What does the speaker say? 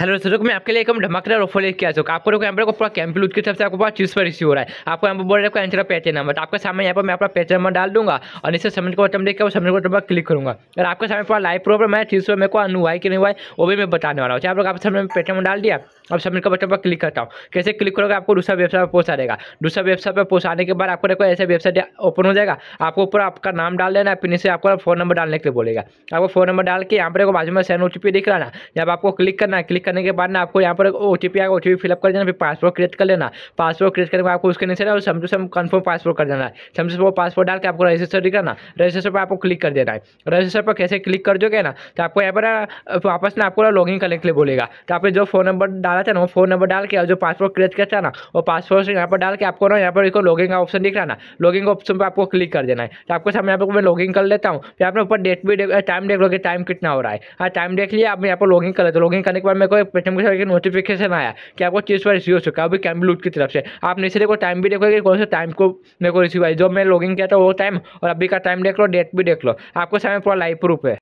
hello तो दोस्तों मैं आपके लिए एकदम धमाकेदार ऑफर लेके आ चुका आपको देखो यहाँ पर पूरा कैंप लूट की तरफ से आपको पास चीज़ पर इश्यू हो रहा है आपको यहाँ पर बोल रहे हैं एंसर पैचे नंबर तो आपके सामने यहाँ पर मैं अपना पैचे नंबर डाल दूंगा और इसे समझ को बटन देख के समझ को बटन पर क्लिक करूँगा और आपके सामने पूरा लाइव प्रूफ मैं चीज़ पर मेरे को अनु हुआ कि नहीं हुआ है वो भी मैं बताने वाला हूँ चाहे आप लोग आपके सामने पैचे नंबर डाल दिया अब समझ का बटन पर क्लिक करता हूँ कैसे क्लिक करोगे आपको दूसरा वेबसाइट पर पहुँचा देगा दूसरा वेबसाइट पर पहुँचाने के बाद आपको देखो ऐसे वेबसाइट ओपन हो जाएगा आपको ऊपर आपका नाम डाल देना फिर इसे आपको फोन नंबर डालने के लिए बोलेगा आपको फोन नंबर डाल के यहाँ पर बाजू में सैन ओ दिख रहा ना जब आपको क्लिक करना है क्लिक क्लिक करने के बाद ना आपको यहाँ पर ओ टी पी आएगा ओ टी पी फिलअप कर देना फिर पासवर्ड क्रिएट कर लेना पासवर्ड क्रिएट करने के बाद आपको उसके नीचे और same to same confirm password कर देना है सम टू सम पासवर्ड डाल के आपको रजिस्टर दिखाना रजिस्टर पर आपको क्लिक कर देना है रजिस्टर पर कैसे क्लिक कर दोगे ना तो आपको यहाँ पर वापस ना आपको इन करने के लिए बोलेगा तो आपने जो फोन नंबर डाला था ना वो फोन नंबर डाल के और जो पासवर्ड क्रिएट किया था ना वो पासवर्ड यहाँ पर डाल के आपको ना यहाँ पर एक लॉगिन का ऑप्शन दिख रहा ना लॉगिन ऑप्शन पर आपको क्लिक कर देना है तो आपको सामने यहाँ पर मैं लॉगिन कर लेता हूँ फिर तो आपने ऊपर डेट भी टाइम देख लो कि टाइम कितना हो रहा है हाँ टाइम देख लिया आप यहाँ पर लॉगिन कर लेते हो लॉगिन करने के बाद मेरे आपको पेटीएम के साथ एक नोटिफिकेशन आया कि आपको चीज़ पर रिसीव हो चुका है अभी लूट की तरफ से आप नीचे देखो टाइम भी देखो कि कौन से टाइम को मेरे को रिसीव आई जो मैं लॉगिन किया था वो टाइम और अभी का टाइम देख लो डेट भी देख लो आपको समय पूरा लाइव प्रूफ है